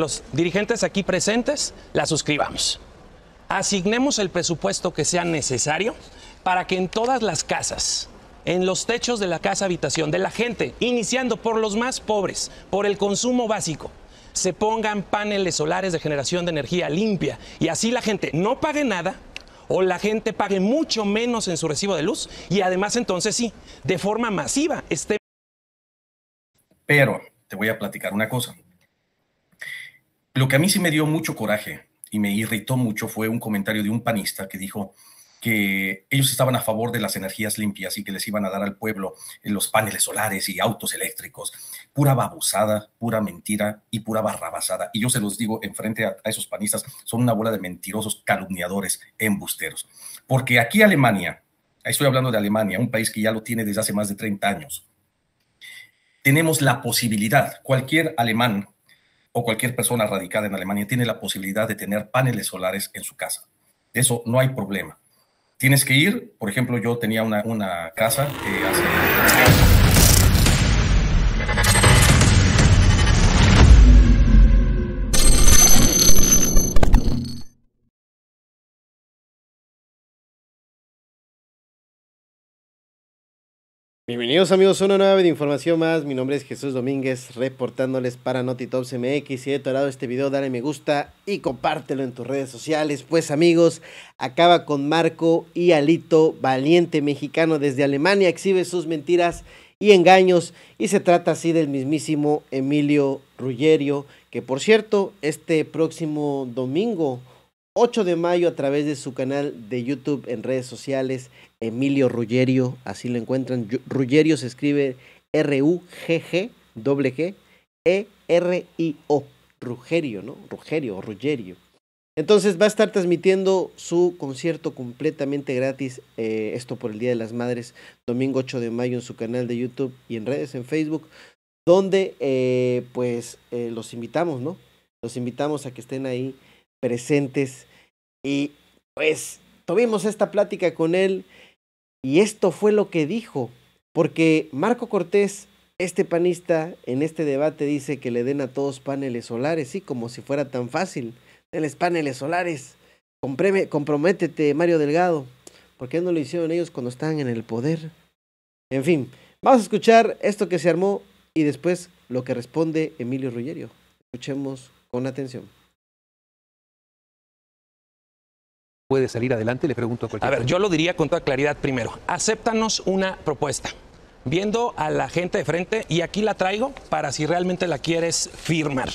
los dirigentes aquí presentes la suscribamos. Asignemos el presupuesto que sea necesario para que en todas las casas, en los techos de la casa habitación de la gente, iniciando por los más pobres, por el consumo básico, se pongan paneles solares de generación de energía limpia y así la gente no pague nada o la gente pague mucho menos en su recibo de luz y además entonces sí, de forma masiva esté... Pero te voy a platicar una cosa lo que a mí sí me dio mucho coraje y me irritó mucho fue un comentario de un panista que dijo que ellos estaban a favor de las energías limpias y que les iban a dar al pueblo eh, los paneles solares y autos eléctricos. Pura babosada, pura mentira y pura barrabasada. Y yo se los digo enfrente a, a esos panistas, son una bola de mentirosos, calumniadores, embusteros. Porque aquí Alemania, estoy hablando de Alemania, un país que ya lo tiene desde hace más de 30 años, tenemos la posibilidad, cualquier alemán o cualquier persona radicada en Alemania tiene la posibilidad de tener paneles solares en su casa. De eso no hay problema. Tienes que ir, por ejemplo, yo tenía una, casa eh, hace... Bienvenidos amigos a una nueva de información más, mi nombre es Jesús Domínguez, reportándoles para NotiTops MX, si he tolado este video dale me gusta y compártelo en tus redes sociales, pues amigos, acaba con Marco y Alito, valiente mexicano desde Alemania, exhibe sus mentiras y engaños y se trata así del mismísimo Emilio Ruggerio, que por cierto, este próximo domingo 8 de mayo a través de su canal de YouTube en redes sociales, Emilio Ruggerio, así lo encuentran. Ruggerio se escribe R-U-G-G-E-R-I-O. R-U-G-G-E-R-I-O. ¿no? Ruggerio o Ruggerio. Entonces va a estar transmitiendo su concierto completamente gratis, eh, esto por el Día de las Madres, domingo 8 de mayo en su canal de YouTube y en redes en Facebook, donde eh, pues eh, los invitamos, ¿no? Los invitamos a que estén ahí presentes y pues tuvimos esta plática con él y esto fue lo que dijo, porque Marco Cortés, este panista, en este debate dice que le den a todos paneles solares, sí, como si fuera tan fácil, denles paneles solares, comprométete Mario Delgado, porque no lo hicieron ellos cuando estaban en el poder? En fin, vamos a escuchar esto que se armó y después lo que responde Emilio Ruggerio. Escuchemos con atención. puede salir adelante? Le pregunto a cualquier. A ver, yo lo diría con toda claridad primero. Acéptanos una propuesta viendo a la gente de frente y aquí la traigo para si realmente la quieres firmar,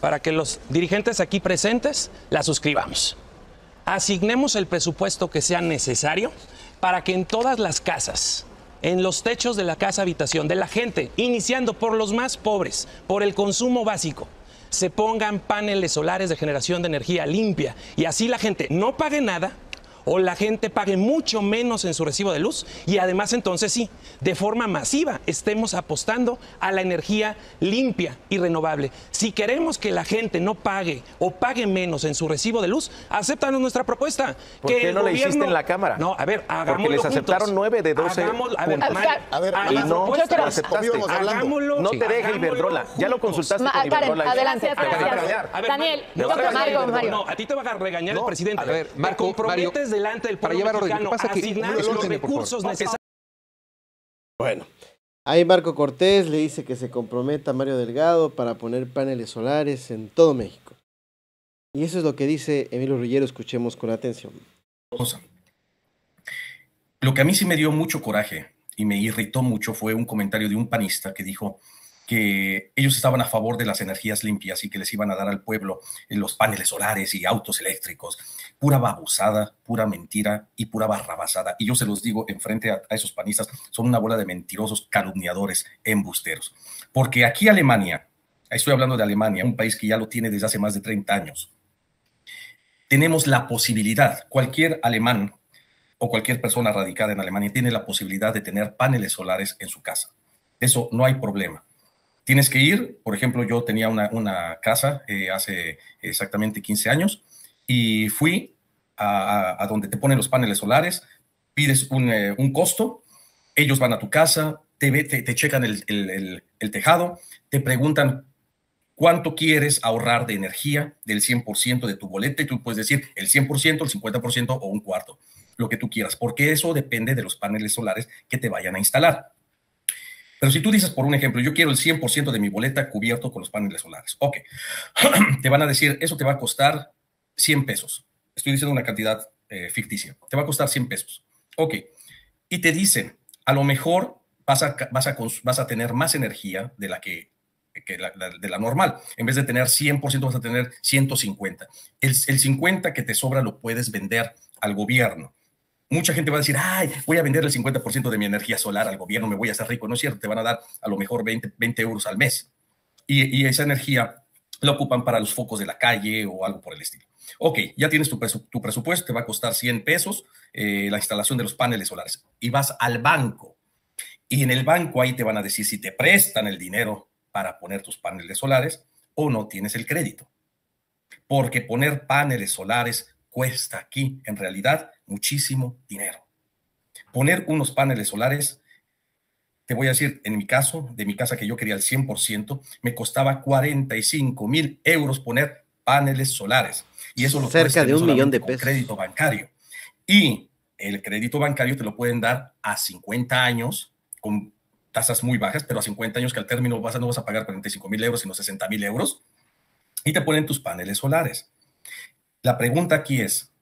para que los dirigentes aquí presentes la suscribamos. Asignemos el presupuesto que sea necesario para que en todas las casas, en los techos de la casa habitación de la gente, iniciando por los más pobres, por el consumo básico, se pongan paneles solares de generación de energía limpia y así la gente no pague nada o la gente pague mucho menos en su recibo de luz y además entonces sí, de forma masiva estemos apostando a la energía limpia y renovable. Si queremos que la gente no pague o pague menos en su recibo de luz, acéptanos nuestra propuesta. ¿Por qué no la hiciste en la Cámara? No, a ver, hagámoslo Porque les aceptaron juntos. 9 de 12 Hagámoslo, a ver, a ver, a ver, y no lo aceptaste. Hagámoslo, no te deja Iberdrola. Ya lo consultaste Ma, con Karen, Iberdrola. adelante. Gracias, A ver, Daniel, Mario, Mario, No, a ti te va a regañar el presidente. A ver, Marco, a comprometes delante del pueblo Para mexicano, recursos necesarios. Bueno, Ahí Marco Cortés le dice que se comprometa a Mario Delgado para poner paneles solares en todo México. Y eso es lo que dice Emilio Rillero, escuchemos con atención. Lo que a mí sí me dio mucho coraje y me irritó mucho fue un comentario de un panista que dijo que ellos estaban a favor de las energías limpias y que les iban a dar al pueblo los paneles solares y autos eléctricos pura babosada, pura mentira y pura barrabasada. Y yo se los digo enfrente a, a esos panistas, son una bola de mentirosos, calumniadores, embusteros. Porque aquí Alemania, estoy hablando de Alemania, un país que ya lo tiene desde hace más de 30 años, tenemos la posibilidad, cualquier alemán o cualquier persona radicada en Alemania tiene la posibilidad de tener paneles solares en su casa. Eso no hay problema. Tienes que ir, por ejemplo, yo tenía una, casa eh, hace exactamente 15 años y fui a, donde te ponen los paneles solares, pides un, eh, costo, ellos van a tu casa, te, te, checan el, el, tejado, te preguntan cuánto quieres ahorrar de energía del 100% de tu boleta y tú puedes decir el 100%, el 50% o un cuarto, lo que tú quieras, porque eso depende de los paneles solares que te vayan a instalar. Pero si tú dices, por un ejemplo, yo quiero el 100% de mi boleta cubierto con los paneles solares, ok, te van a decir, eso te va a costar 100 pesos. Estoy diciendo una cantidad eh, ficticia. Te va a costar 100 pesos. Ok. Y te dicen, a lo mejor vas a, vas a, vas a tener más energía de la que, de la normal. En vez de tener 100%, vas a tener 150. El, el 50 que te sobra lo puedes vender al gobierno. Mucha gente va a decir, ay, voy a vender el 50% de mi energía solar al gobierno, me voy a hacer rico. No es cierto, te van a dar a lo mejor 20, euros al mes. Y, y esa energía la ocupan para los focos de la calle o algo por el estilo. Ok, ya tienes tu, presupuesto, te va a costar 100 pesos eh, la instalación de los paneles solares. Y vas al banco. Y en el banco ahí te van a decir si te prestan el dinero para poner tus paneles solares o no tienes el crédito. Porque poner paneles solares cuesta aquí, en realidad, muchísimo dinero. Poner unos paneles solares te voy a decir, en mi caso, de mi casa que yo quería al 100%, me costaba 45 mil euros poner paneles solares y eso lo cerca de un millón de pesos. Crédito bancario. Y el crédito bancario te lo pueden dar a 50 años con tasas muy bajas, pero a 50 años que al término vas a, no vas a pagar 45 mil euros, sino 60 mil euros, y te ponen tus paneles solares. La pregunta aquí es,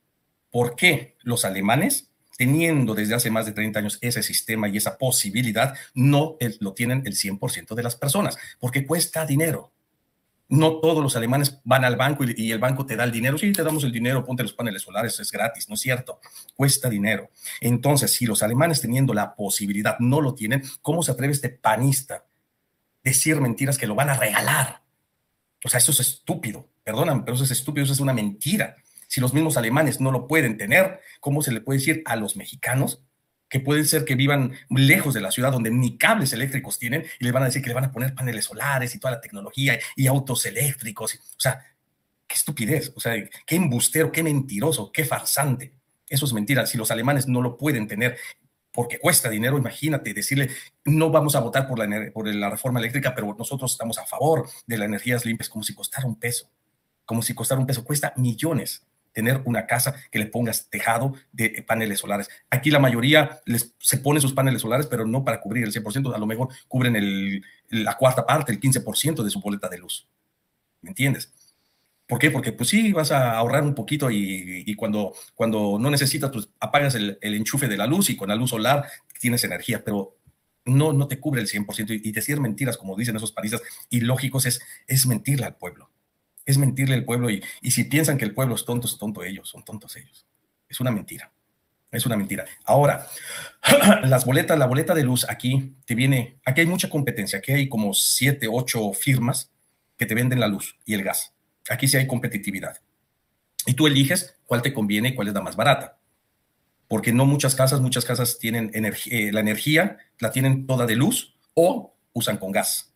¿por qué los alemanes, teniendo desde hace más de 30 años ese sistema y esa posibilidad, no lo tienen el 100% de las personas? Porque cuesta dinero no todos los alemanes van al banco y, el banco te da el dinero. Sí, te damos el dinero, ponte los paneles solares, es gratis, ¿no es cierto? Cuesta dinero. Entonces, si los alemanes teniendo la posibilidad no lo tienen, ¿cómo se atreve este panista decir mentiras que lo van a regalar? O sea, eso es estúpido. Perdóname, pero eso es estúpido, eso es una mentira. Si los mismos alemanes no lo pueden tener, ¿cómo se le puede decir a los mexicanos que pueden ser que vivan lejos de la ciudad donde ni cables eléctricos tienen y le van a decir que le van a poner paneles solares y toda la tecnología y autos eléctricos. O sea, qué estupidez, o sea, qué embustero, qué mentiroso, qué farsante. Eso es mentira. Si los alemanes no lo pueden tener porque cuesta dinero, imagínate decirle, no vamos a votar por por la reforma eléctrica, pero nosotros estamos a favor de las energías limpias, como si costara un peso, como si costara un peso, cuesta millones tener una casa que le pongas tejado de eh, paneles solares. Aquí la mayoría les, se pone sus paneles solares, pero no para cubrir el 100%, a lo mejor cubren la cuarta parte, el 15% de su boleta de luz. ¿Me entiendes? ¿Por qué? Porque pues sí, vas a ahorrar un poquito y, cuando, cuando no necesitas, pues apagas el, enchufe de la luz y con la luz solar tienes energía, pero no, no te cubre el 100% y, y decir mentiras, como dicen esos paristas ilógicos, es, es mentirle al pueblo es mentirle al pueblo y, si piensan que el pueblo es tonto, es tonto ellos, son tontos ellos. Es una mentira, es una mentira. Ahora, las boletas, la boleta de luz aquí te viene, aquí hay mucha competencia, aquí hay como siete, ocho firmas que te venden la luz y el gas. Aquí sí hay competitividad. Y tú eliges cuál te conviene y cuál es la más barata. Porque no muchas casas, muchas casas tienen eh, la energía la tienen toda de luz o usan con gas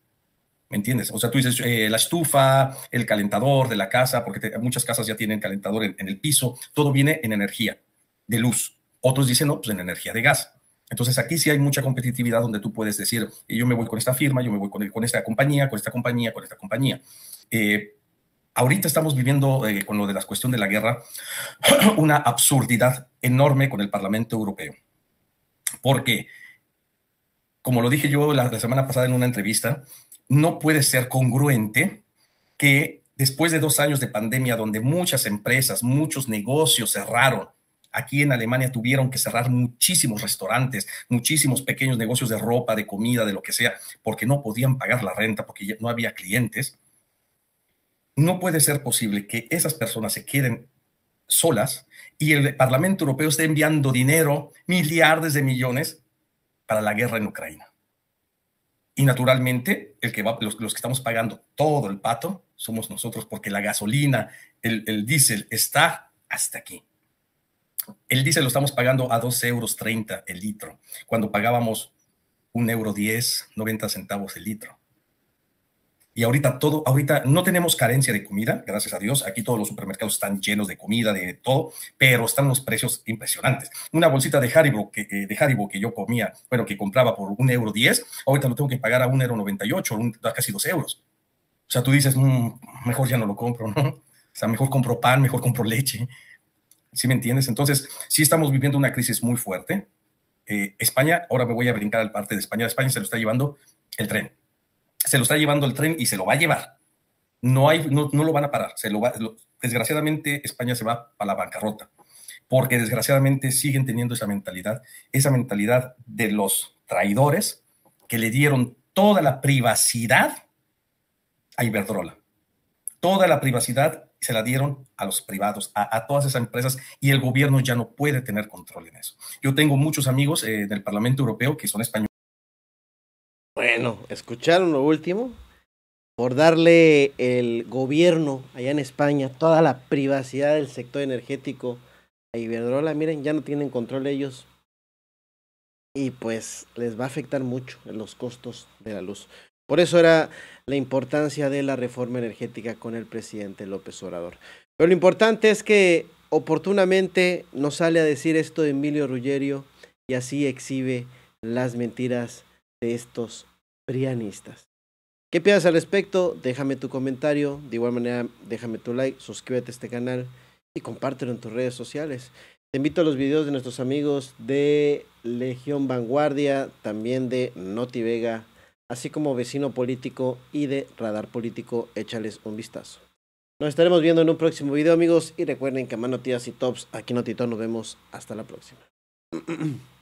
¿Me entiendes? O sea, tú dices eh, la estufa, el calentador de la casa, porque muchas casas ya tienen calentador en, el piso, todo viene en energía de luz. Otros dicen, no, pues en energía de gas. Entonces aquí sí hay mucha competitividad donde tú puedes decir, yo me voy con esta firma, yo me voy con, con esta compañía, con esta compañía, con esta compañía. Eh, ahorita estamos viviendo eh, con lo de la cuestión de la guerra una absurdidad enorme con el Parlamento Europeo. Porque, como lo dije yo la, la semana pasada en una entrevista, no puede ser congruente que después de dos años de pandemia donde muchas empresas, muchos negocios cerraron, aquí en Alemania tuvieron que cerrar muchísimos restaurantes, muchísimos pequeños negocios de ropa, de comida, de lo que sea, porque no podían pagar la renta, porque no había clientes. No puede ser posible que esas personas se queden solas y el Parlamento Europeo esté enviando dinero, millardes de millones, para la guerra en Ucrania. Y naturalmente, el que los, que estamos pagando todo el pato somos nosotros, porque la gasolina, el, el diésel está hasta aquí. El diésel lo estamos pagando a 2,30 euros el litro, cuando pagábamos 1,10 euro, 90 centavos el litro y ahorita todo, ahorita no tenemos carencia de comida, gracias a Dios. Aquí todos los supermercados están llenos de comida, de todo, pero están los precios impresionantes. Una bolsita de Haribo que, eh, de Haribo que yo comía, bueno, que compraba por un euro diez, ahorita lo tengo que pagar a un euro noventa y ocho, casi dos euros. O sea, tú dices, mm, mejor ya no lo compro, ¿no? O sea, mejor compro pan, mejor compro leche. ¿Sí me entiendes? Entonces, sí estamos viviendo una crisis muy fuerte. Eh, España, ahora me voy a brincar al parte de España. España se lo está llevando el tren se lo está llevando el tren y se lo va a llevar. No, hay, no, lo van a parar. desgraciadamente, España se va para la bancarrota, porque desgraciadamente siguen teniendo esa mentalidad, esa mentalidad de los traidores que le dieron toda la privacidad a Iberdrola. Toda la privacidad se la dieron a los privados, a, todas esas empresas, y el gobierno ya no puede tener control en eso. Yo tengo muchos amigos eh, del Parlamento Europeo que son españoles. Bueno, ¿escucharon lo último? Por darle el gobierno allá en España toda la privacidad del sector energético a Iberdrola, miren, ya no tienen control ellos. Y pues les va a afectar mucho en los costos de la luz. Por eso era la importancia de la reforma energética con el presidente López Obrador. Pero lo importante es que oportunamente nos sale a decir esto de Emilio Ruggerio y así exhibe las mentiras de estos brianistas. ¿Qué piensas al respecto? Déjame tu comentario. De igual manera, déjame tu like, suscríbete a este canal y compártelo en tus redes sociales. Te invito a los videos de nuestros amigos de Legión Vanguardia, también de Noti Vega, así como Vecino Político y de Radar Político. Échales un vistazo. Nos estaremos viendo en un próximo video, amigos. Y recuerden que mano tías y tops aquí en Nos vemos hasta la próxima.